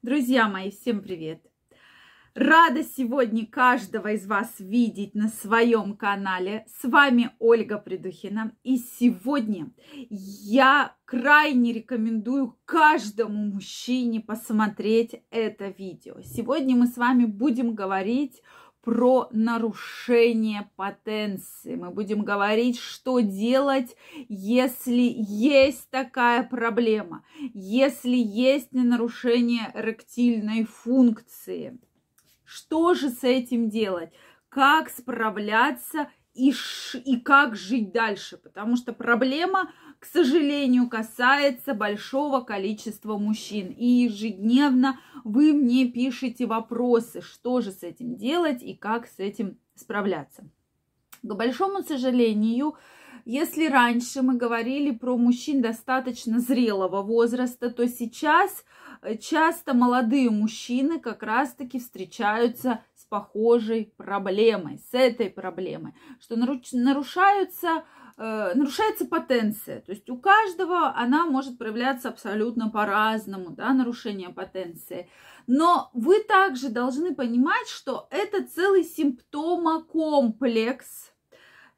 Друзья мои, всем привет! Рада сегодня каждого из вас видеть на своем канале. С вами Ольга Придухина. И сегодня я крайне рекомендую каждому мужчине посмотреть это видео. Сегодня мы с вами будем говорить про нарушение потенции. Мы будем говорить, что делать, если есть такая проблема, если есть нарушение эректильной функции. Что же с этим делать? Как справляться и, и как жить дальше? Потому что проблема – к сожалению, касается большого количества мужчин. И ежедневно вы мне пишете вопросы, что же с этим делать и как с этим справляться. К большому сожалению, если раньше мы говорили про мужчин достаточно зрелого возраста, то сейчас э, часто молодые мужчины как раз-таки встречаются с похожей проблемой, с этой проблемой, что нарушаются Э, нарушается потенция. То есть у каждого она может проявляться абсолютно по-разному, да, нарушение потенции. Но вы также должны понимать, что это целый симптомокомплекс,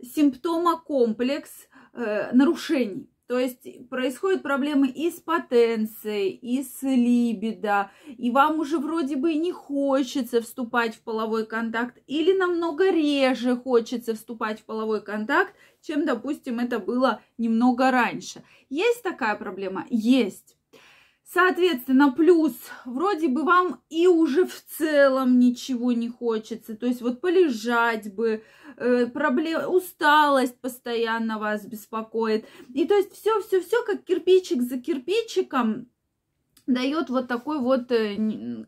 симптомокомплекс э, нарушений. То есть происходят проблемы и с потенцией, и с либидо, и вам уже вроде бы не хочется вступать в половой контакт, или намного реже хочется вступать в половой контакт, чем, допустим, это было немного раньше. Есть такая проблема? Есть. Соответственно, плюс вроде бы вам и уже в целом ничего не хочется. То есть вот полежать бы, э, проблем, усталость постоянно вас беспокоит. И то есть все-все-все как кирпичик за кирпичиком дает вот такой вот э,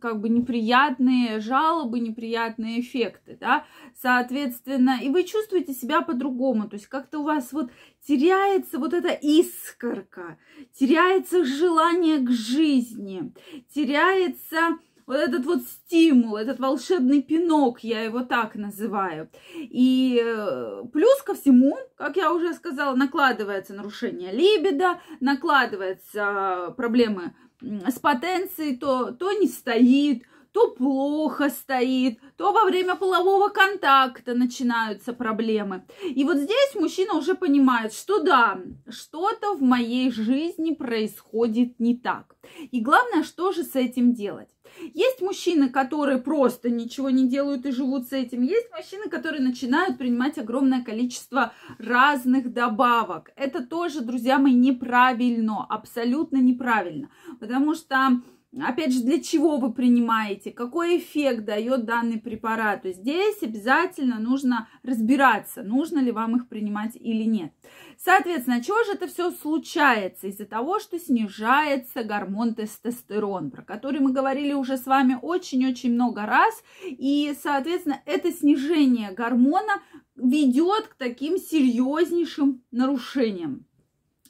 как бы неприятные жалобы, неприятные эффекты, да, соответственно, и вы чувствуете себя по-другому, то есть как-то у вас вот теряется вот эта искорка, теряется желание к жизни, теряется вот этот вот стимул, этот волшебный пинок, я его так называю. И э, плюс ко всему, как я уже сказала, накладывается нарушение либеда, накладываются а, проблемы с потенцией, то, то не стоит, то плохо стоит, то во время полового контакта начинаются проблемы. И вот здесь мужчина уже понимает, что да, что-то в моей жизни происходит не так. И главное, что же с этим делать? Есть мужчины, которые просто ничего не делают и живут с этим. Есть мужчины, которые начинают принимать огромное количество разных добавок. Это тоже, друзья мои, неправильно, абсолютно неправильно. Потому что опять же, для чего вы принимаете, какой эффект дает данный препарат. То есть здесь обязательно нужно разбираться, нужно ли вам их принимать или нет. Соответственно, чего же это все случается? Из-за того, что снижается гормон тестостерон, про который мы говорили уже с вами очень-очень много раз. И, соответственно, это снижение гормона ведет к таким серьезнейшим нарушениям.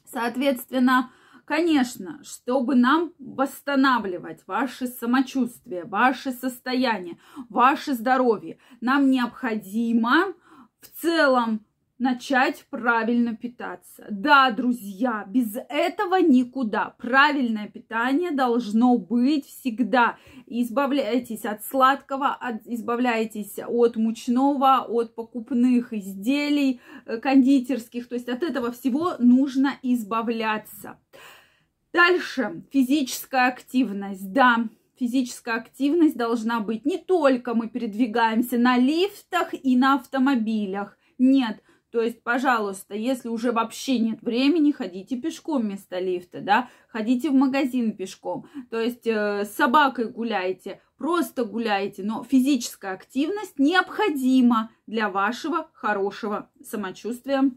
Соответственно, Конечно, чтобы нам восстанавливать ваше самочувствие, ваше состояние, ваше здоровье, нам необходимо в целом начать правильно питаться. Да, друзья, без этого никуда. Правильное питание должно быть всегда. Избавляйтесь от сладкого, от, избавляйтесь от мучного, от покупных изделий э, кондитерских. То есть от этого всего нужно избавляться. Дальше физическая активность. Да, физическая активность должна быть не только мы передвигаемся на лифтах и на автомобилях. Нет, то есть, пожалуйста, если уже вообще нет времени, ходите пешком вместо лифта, да, ходите в магазин пешком, то есть э, с собакой гуляйте, просто гуляйте, но физическая активность необходима для вашего хорошего самочувствия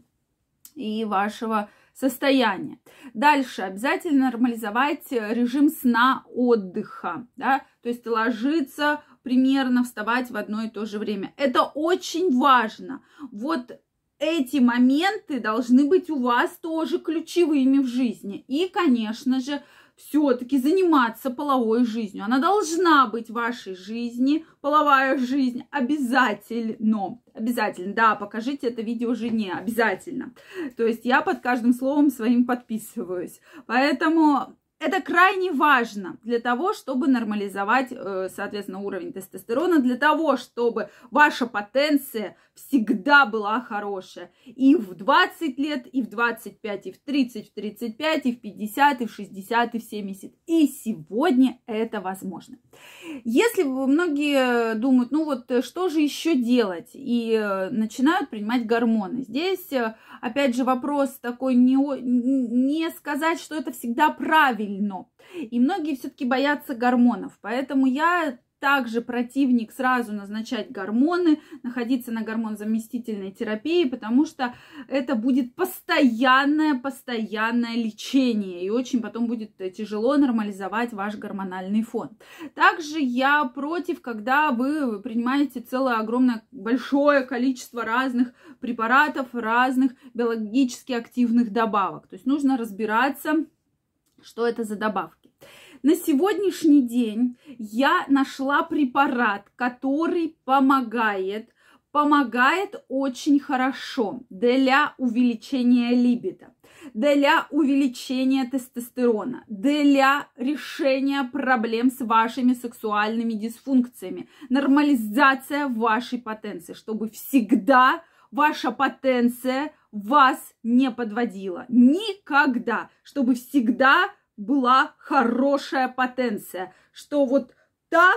и вашего состояния. Дальше обязательно нормализовать режим сна отдыха, да, то есть ложиться примерно, вставать в одно и то же время. Это очень важно. Вот эти моменты должны быть у вас тоже ключевыми в жизни. И, конечно же, все-таки заниматься половой жизнью. Она должна быть в вашей жизни, половая жизнь, обязательно. Обязательно, да, покажите это видео жене, обязательно. То есть я под каждым словом своим подписываюсь. Поэтому это крайне важно для того, чтобы нормализовать, э, соответственно, уровень тестостерона, для того, чтобы ваша потенция всегда была хорошая. И в 20 лет, и в 25, и в 30, в 35, и в 50, и в 60, и в 70. И сегодня это возможно. Если многие думают, ну вот э, что же еще делать? И э, начинают принимать гормоны. Здесь, опять же, вопрос такой, не, не сказать, что это всегда правильно больно. И многие все-таки боятся гормонов, поэтому я также противник сразу назначать гормоны, находиться на гормонзаместительной терапии, потому что это будет постоянное-постоянное лечение, и очень потом будет э, тяжело нормализовать ваш гормональный фон. Также я против, когда вы принимаете целое огромное, большое количество разных препаратов, разных биологически активных добавок. То есть нужно разбираться что это за добавки. На сегодняшний день я нашла препарат, который помогает, помогает очень хорошо для увеличения либидо, для увеличения тестостерона, для решения проблем с вашими сексуальными дисфункциями, нормализация вашей потенции, чтобы всегда ваша потенция вас не подводила. Никогда. Чтобы всегда была хорошая потенция. Что вот та,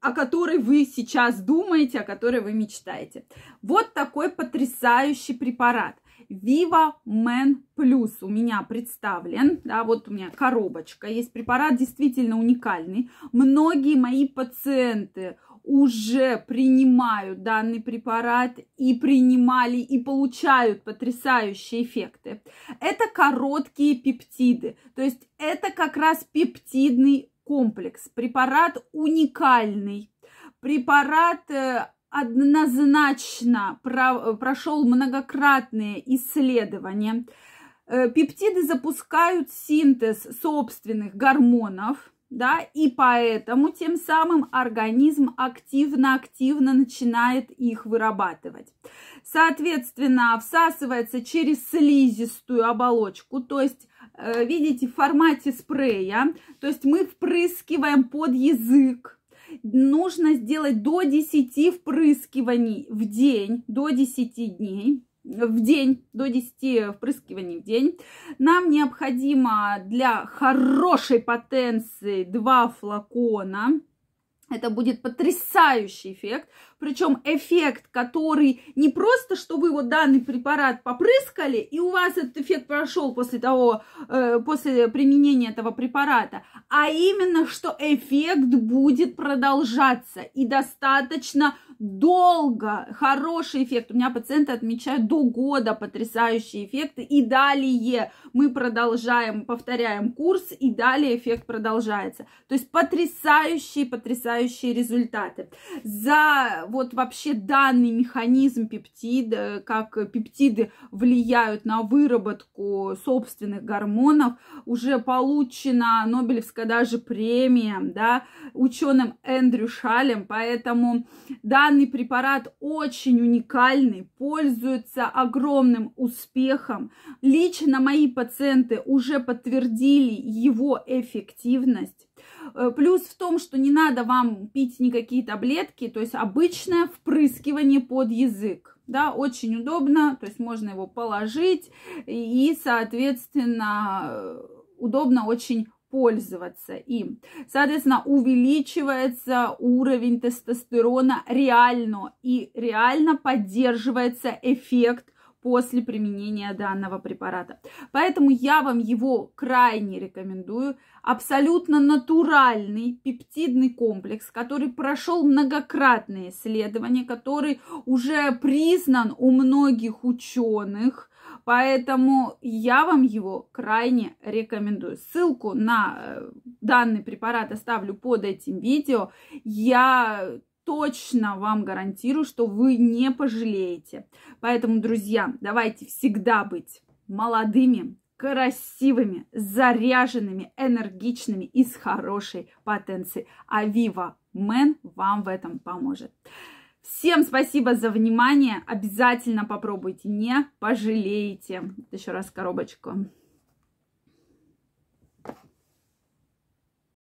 о которой вы сейчас думаете, о которой вы мечтаете. Вот такой потрясающий препарат. Viva Men Plus у меня представлен. Да, вот у меня коробочка есть. Препарат действительно уникальный. Многие мои пациенты уже принимают данный препарат и принимали и получают потрясающие эффекты. Это короткие пептиды, то есть это как раз пептидный комплекс. Препарат уникальный, препарат э, однозначно прошел многократные исследования. Э, пептиды запускают синтез собственных гормонов – да, и поэтому тем самым организм активно-активно начинает их вырабатывать. Соответственно, всасывается через слизистую оболочку, то есть э, видите, в формате спрея, то есть мы впрыскиваем под язык, нужно сделать до 10 впрыскиваний в день, до 10 дней в день, до 10 впрыскиваний в день. Нам необходимо для хорошей потенции 2 флакона это будет потрясающий эффект. Причем эффект, который не просто, что вы вот данный препарат попрыскали, и у вас этот эффект прошел после того, э, после применения этого препарата, а именно, что эффект будет продолжаться и достаточно долго. Хороший эффект. У меня пациенты отмечают до года потрясающие эффекты. И далее мы продолжаем, повторяем курс, и далее эффект продолжается. То есть потрясающий, потрясающий потрясающие результаты. За вот вообще данный механизм пептид, как пептиды влияют на выработку собственных гормонов, уже получена Нобелевская даже премия, да, ученым Эндрю Шалем, поэтому данный препарат очень уникальный, пользуется огромным успехом. Лично мои пациенты уже подтвердили его эффективность. Э, плюс в том, что не надо вам пить никакие таблетки, то есть обычное впрыскивание под язык. Да, очень удобно, то есть можно его положить и, соответственно, э, удобно очень пользоваться им. Соответственно, увеличивается уровень тестостерона реально и реально поддерживается эффект после применения данного препарата. Поэтому я вам его крайне рекомендую. Абсолютно натуральный пептидный комплекс, который прошел многократные исследования, который уже признан у многих ученых. Поэтому я вам его крайне рекомендую. Ссылку на э, данный препарат оставлю под этим видео. Я точно вам гарантирую, что вы не пожалеете. Поэтому, друзья, давайте всегда быть молодыми, красивыми, заряженными, энергичными и с хорошей потенцией. А Viva Men вам в этом поможет. Всем спасибо за внимание. Обязательно попробуйте, не пожалеете. еще раз коробочку.